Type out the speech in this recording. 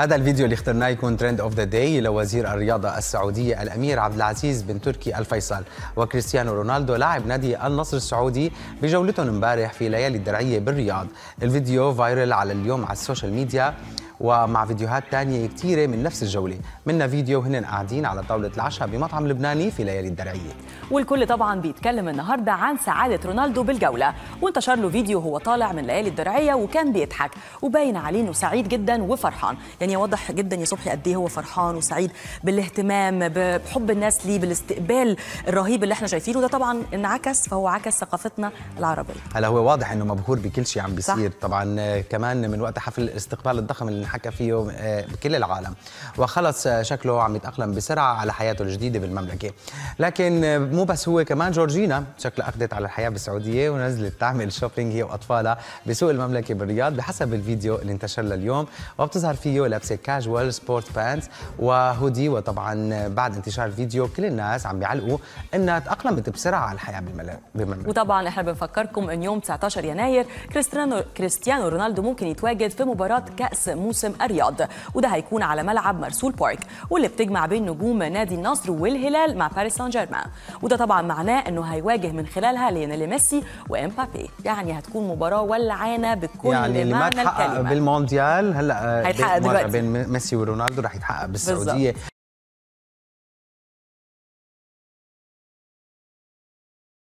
هذا الفيديو اللي اخترناه يكون ترند اوف ذا داي لوزير الرياضه السعوديه الامير عبد العزيز بن تركي الفيصل وكريستيانو رونالدو لاعب نادي النصر السعودي بجولتهم امبارح في ليالي الدرعيه بالرياض الفيديو فايرل على اليوم على السوشيال ميديا ومع فيديوهات تانية كتيرة من نفس الجولة منا فيديو هن قاعدين على طاولة العشاء بمطعم لبناني في ليالي الدرعية والكل طبعا بيتكلم النهاردة عن سعادة رونالدو بالجولة وانتشر له فيديو هو طالع من ليالي الدرعية وكان بيضحك وباين عليه انه سعيد جدا وفرحان يعني واضح جدا يا صبحي قد ايه هو فرحان وسعيد بالاهتمام بحب الناس ليه بالاستقبال الرهيب اللي احنا شايفينه ده طبعا انعكس فهو عكس ثقافتنا العربية هلا هو واضح انه مبهور بكل شيء عم بيصير طبعا كمان من وقت حفل الاستقبال الضخم اللي ينحكى فيه آه، بكل العالم وخلص آه، شكله عم يتأقلم بسرعة على حياته الجديدة بالمملكة لكن آه، مو بس هو كمان جورجينا شكلها أخذت على الحياة بالسعودية ونزلت تعمل شوبينج هي وأطفالها بسوق المملكة بالرياض بحسب الفيديو اللي انتشر لليوم وبتظهر فيه لابسة كاجوال سبورت بانت وهودي وطبعا بعد انتشار الفيديو كل الناس عم بيعلقوا انها تأقلمت بسرعة على الحياة بالمملكة وطبعا احنا بنفكركم ان يوم 19 يناير كريستيانو كريستيانو رونالدو ممكن يتواجد في مباراة كأس موسى موسم الرياض وده هيكون على ملعب مرسول بارك واللي بتجمع بين نجوم نادي النصر والهلال مع باريس سان جيرمان وده طبعا معناه انه هيواجه من خلالها ليونيل ميسي وامبابي يعني هتكون مباراه ولعانه بكل يعني اللي ما تحقق بالمونديال هلا هيتحقق دلوقتي بين ميسي ورونالدو رح يتحقق بالسعوديه بالزبط.